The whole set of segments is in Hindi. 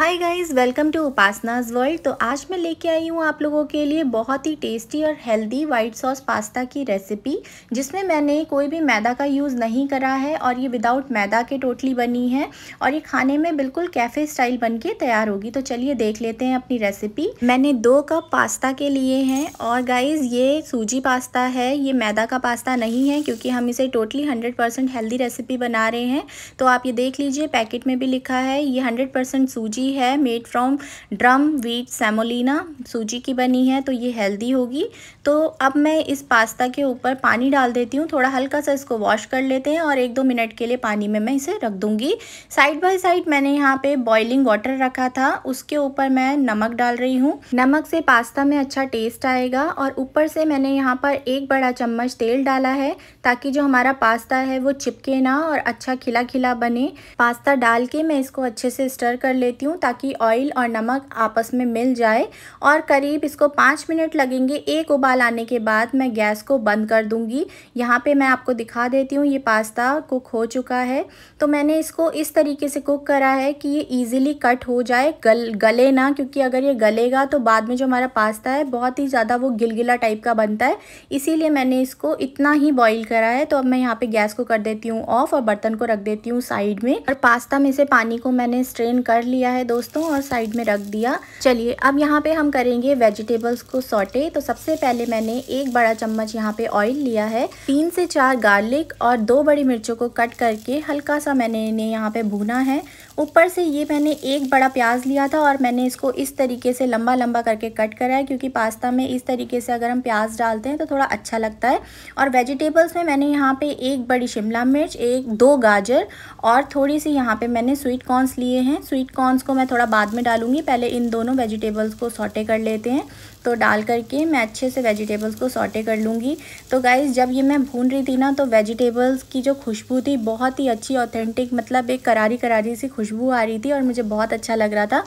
hi guys welcome to Upasana's world तो आज मैं लेके आई हूँ आप लोगों के लिए बहुत ही टेस्टी और हेल्दी वाइट सॉस पास्ता की रेसिपी जिसमें मैंने कोई भी मैदा का यूज़ नहीं करा है और ये विदाउट मैदा के टोटली बनी है और ये खाने में बिल्कुल कैफ़े स्टाइल बन के तैयार होगी तो चलिए देख लेते हैं अपनी रेसिपी मैंने दो कप पास्ता के लिए हैं और गाइज़ ये सूजी पास्ता है ये मैदा का पास्ता नहीं है क्योंकि हम इसे टोटली हंड्रेड हेल्दी रेसिपी बना रहे हैं तो आप ये देख लीजिए पैकेट में भी लिखा है ये हंड्रेड सूजी रेसिपी है made from durum wheat semolina सूजी की बनी है तो ये हेल्दी होगी तो अब मैं इस पास्ता के ऊपर पानी डाल देती हूँ थोड़ा हल्का सा इसको वॉश कर लेते हैं और एक दो मिनट के लिए पानी में मैं इसे रख दूँगी साइड बाय साइड मैंने यहाँ पे बॉइलिंग वाटर रखा था उसके ऊपर मैं नमक डाल रही हूँ नमक से पास्ता में अच्छा टेस्ट आएगा और ऊपर से मैंने यहाँ पर एक बड़ा चम्मच तेल डाला है ताकि जो हमारा पास्ता है वो चिपके ना और अच्छा खिला खिला बने पास्ता डाल के मैं इसको अच्छे से स्टर कर लेती हूँ ताकि ऑयल और नमक आपस में मिल जाए और करीब इसको पाँच मिनट लगेंगे एक उबाल आने के बाद मैं गैस को बंद कर दूँगी यहाँ पे मैं आपको दिखा देती हूँ ये पास्ता कुक हो चुका है तो मैंने इसको इस तरीके से कुक करा है कि ये ईजिली कट हो जाए गल गले ना क्योंकि अगर ये गलेगा तो बाद में जो हमारा पास्ता है बहुत ही ज़्यादा वो गिलगिला टाइप का बनता है इसीलिए मैंने इसको इतना ही बॉईल करा है तो अब मैं यहाँ पे गैस को कर देती हूँ ऑफ और बर्तन को रख देती हूँ साइड में और पास्ता में से पानी को मैंने स्ट्रेन कर लिया है दोस्तों और साइड में रख दिया चलिए अब यहाँ पे हम करेंगे वेजिटेबल्स को सॉटे तो सबसे पहले मैंने एक बड़ा चम्मच यहाँ पे ऑयल लिया है तीन से चार गार्लिक और दो बड़ी मिर्चों को कट करके हल्का सा मैंने इन्हें यहाँ पे भूना है ऊपर से ये मैंने एक बड़ा प्याज लिया था और मैंने इसको इस तरीके से लंबा लंबा करके कट करा है क्योंकि पास्ता में इस तरीके से अगर हम प्याज डालते हैं तो थोड़ा अच्छा लगता है और वेजिटेबल्स में मैंने यहाँ पे एक बड़ी शिमला मिर्च एक दो गाजर और थोड़ी सी यहाँ पे मैंने स्वीट कॉर्नस लिए हैं स्वीट कॉर्नस को मैं थोड़ा बाद में डालूंगी पहले इन दोनों वेजिटेबल्स को सॉटे कर लेते हैं तो डाल करके मैं अच्छे से वेजिटेबल्स को सॉटे कर लूँगी तो गाइज़ जब ये मैं भून रही थी ना तो वेजिटेबल्स की जो खुशबू थी बहुत ही अच्छी ऑथेंटिक मतलब एक करारी करारी सी खुशबू आ रही थी और मुझे बहुत अच्छा लग रहा था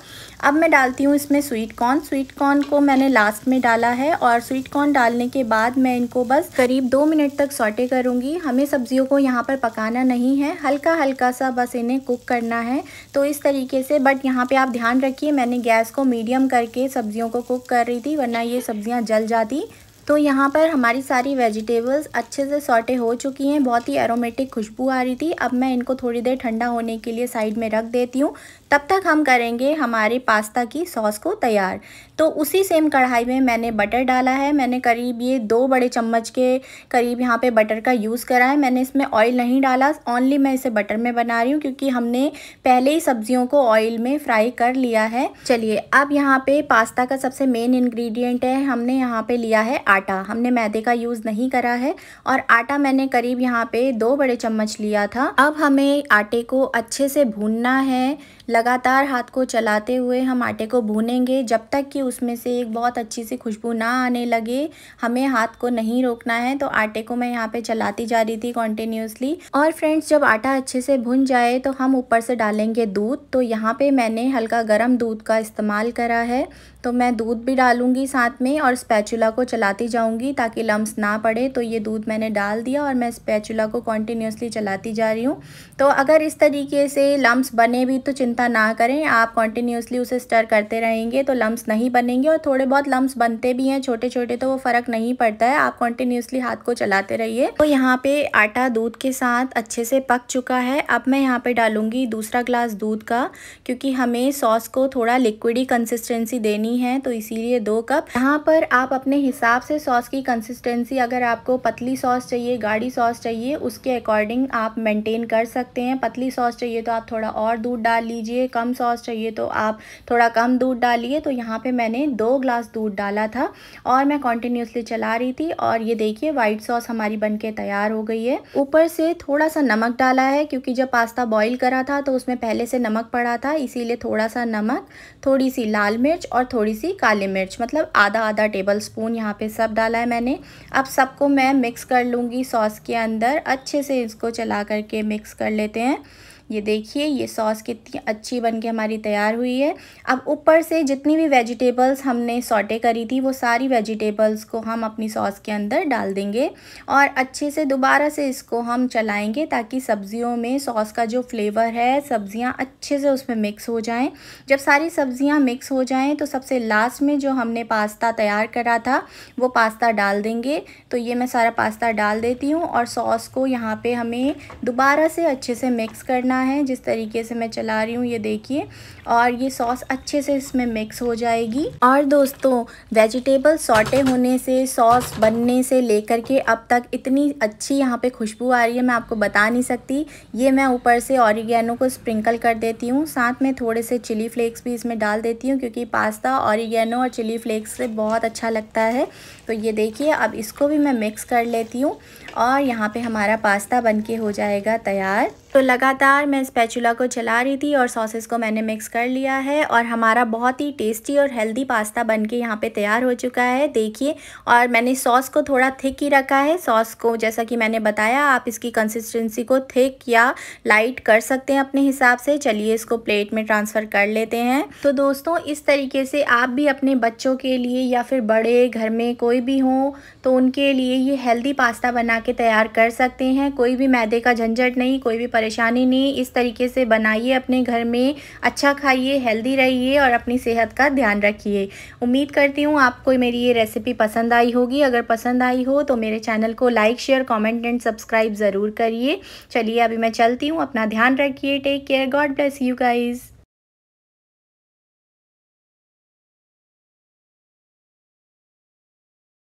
अब मैं डालती हूँ इसमें स्वीट कॉर्न स्वीट कॉर्न को मैंने लास्ट में डाला है और स्वीट कॉर्न डालने के बाद मैं इनको बस करीब दो मिनट तक सॉटे करूँगी हमें सब्जियों को यहाँ पर पकाना नहीं है हल्का हल्का सा बस इन्हें कुक करना है तो इस तरीके से बट यहाँ पे आप ध्यान रखिए मैंने गैस को मीडियम करके सब्जियों को कुक कर रही थी वरना ये सब्जियाँ जल जाती तो यहाँ पर हमारी सारी वेजिटेबल्स अच्छे से सॉटे हो चुकी हैं बहुत ही एरोमेटिक खुशबू आ रही थी अब मैं इनको थोड़ी देर ठंडा होने के लिए साइड में रख देती हूँ तब तक हम करेंगे हमारे पास्ता की सॉस को तैयार तो उसी सेम कढ़ाई में मैंने बटर डाला है मैंने करीब ये दो बड़े चम्मच के करीब यहाँ पे बटर का यूज़ करा है मैंने इसमें ऑयल नहीं डाला ओनली मैं इसे बटर में बना रही हूँ क्योंकि हमने पहले ही सब्जियों को ऑयल में फ्राई कर लिया है चलिए अब यहाँ पे पास्ता का सबसे मेन इन्ग्रीडियंट है हमने यहाँ पर लिया है आटा हमने मैदे का यूज़ नहीं करा है और आटा मैंने करीब यहाँ पर दो बड़े चम्मच लिया था अब हमें आटे को अच्छे से भूनना है लगातार हाथ को चलाते हुए हम आटे को भूनेंगे जब तक कि उसमें से एक बहुत अच्छी सी खुशबू ना आने लगे हमें हाथ को नहीं रोकना है तो आटे को मैं यहाँ पे चलाती जा रही थी कॉन्टिन्यूसली और फ्रेंड्स जब आटा अच्छे से भुन जाए तो हम ऊपर से डालेंगे दूध तो यहाँ पर मैंने हल्का गर्म दूध का इस्तेमाल करा है तो मैं दूध भी डालूंगी साथ में और स्पैचुला को चलाती जाऊंगी ताकि लम्स ना पड़े तो ये दूध मैंने डाल दिया और मैं स्पैचुला को कॉन्टीन्यूसली चलाती जा रही हूँ तो अगर इस तरीके से लम्स बने भी तो चिंता चिंता ना करें आप कॉन्टिन्यूसली उसे स्टर करते रहेंगे तो लम्ब नहीं बनेंगे और थोड़े बहुत लम्ब बनते भी हैं छोटे छोटे तो वो फ़र्क नहीं पड़ता है आप कॉन्टिन्यूसली हाथ को चलाते रहिए तो यहाँ पे आटा दूध के साथ अच्छे से पक चुका है अब मैं यहाँ पे डालूंगी दूसरा ग्लास दूध का क्योंकि हमें सॉस को थोड़ा लिक्विडी कंसिस्टेंसी देनी है तो इसीलिए दो कप यहाँ पर आप अपने हिसाब से सॉस की कंसिस्टेंसी अगर आपको पतली सॉस चाहिए गाढ़ी सॉस चाहिए उसके अकॉर्डिंग आप मेंटेन कर सकते हैं पतली सॉस चाहिए तो आप थोड़ा और दूध डाल लीजिए लीजिए कम सॉस चाहिए तो आप थोड़ा कम दूध डालिए तो यहाँ पे मैंने दो ग्लास दूध डाला था और मैं कॉन्टीन्यूसली चला रही थी और ये देखिए वाइट सॉस हमारी बन तैयार हो गई है ऊपर से थोड़ा सा नमक डाला है क्योंकि जब पास्ता बॉयल करा था तो उसमें पहले से नमक पड़ा था इसीलिए थोड़ा सा नमक थोड़ी सी लाल मिर्च और थोड़ी सी काली मिर्च मतलब आधा आधा टेबल स्पून यहाँ पे सब डाला है मैंने अब सबको मैं मिक्स कर लूँगी सॉस के अंदर अच्छे से इसको चला करके मिक्स कर लेते हैं ये देखिए ये सॉस कितनी अच्छी बन के हमारी तैयार हुई है अब ऊपर से जितनी भी वेजिटेबल्स हमने सॉटे करी थी वो सारी वेजिटेबल्स को हम अपनी सॉस के अंदर डाल देंगे और अच्छे से दोबारा से इसको हम चलाएंगे ताकि सब्जियों में सॉस का जो फ्लेवर है सब्जियां अच्छे से उसमें मिक्स हो जाएं जब सारी सब्जियां मिक्स हो जाएं तो सबसे लास्ट में जो हमने पास्ता तैयार करा था वो पास्ता डाल देंगे तो ये मैं सारा पास्ता डाल देती हूँ और सॉस को यहाँ पर हमें दोबारा से अच्छे से मिक्स करना करना है जिस तरीके से मैं चला रही हूँ ये देखिए और ये सॉस अच्छे से इसमें मिक्स हो जाएगी और दोस्तों वेजिटेबल सॉटे होने से सॉस बनने से लेकर के अब तक इतनी अच्छी यहाँ पे खुशबू आ रही है मैं आपको बता नहीं सकती ये मैं ऊपर से ऑरिगेनो को स्प्रिंकल कर देती हूँ साथ में थोड़े से चिली फ्लेक्स भी इसमें डाल देती हूँ क्योंकि पास्ता ऑरिगेनो और चिली फ्लेक्स से बहुत अच्छा लगता है तो ये देखिए अब इसको भी मैं मिक्स कर लेती हूँ और यहाँ पे हमारा पास्ता बनके हो जाएगा तैयार तो लगातार मैं स्पैचुला को चला रही थी और सॉसेस को मैंने मिक्स कर लिया है और हमारा बहुत ही टेस्टी और हेल्दी पास्ता बन के यहाँ पर तैयार हो चुका है देखिए और मैंने सॉस को थोड़ा थिक ही रखा है सॉस को जैसा कि मैंने बताया आप इसकी कंसिस्टेंसी को थिक या लाइट कर सकते हैं अपने हिसाब से चलिए इसको प्लेट में ट्रांसफ़र कर लेते हैं तो दोस्तों इस तरीके से आप भी अपने बच्चों के लिए या फिर बड़े घर में कोई भी हो तो उनके लिए ये हेल्दी पास्ता बना के तैयार कर सकते हैं कोई भी मैदे का झंझट नहीं कोई भी परेशानी नहीं इस तरीके से बनाइए अपने घर में अच्छा खाइए हेल्दी रहिए और अपनी सेहत का ध्यान रखिए उम्मीद करती हूँ आपको मेरी ये रेसिपी पसंद आई होगी अगर पसंद आई हो तो मेरे चैनल को like share comment and subscribe ज़रूर करिए चलिए अभी मैं चलती हूँ अपना ध्यान रखिए take care God bless you guys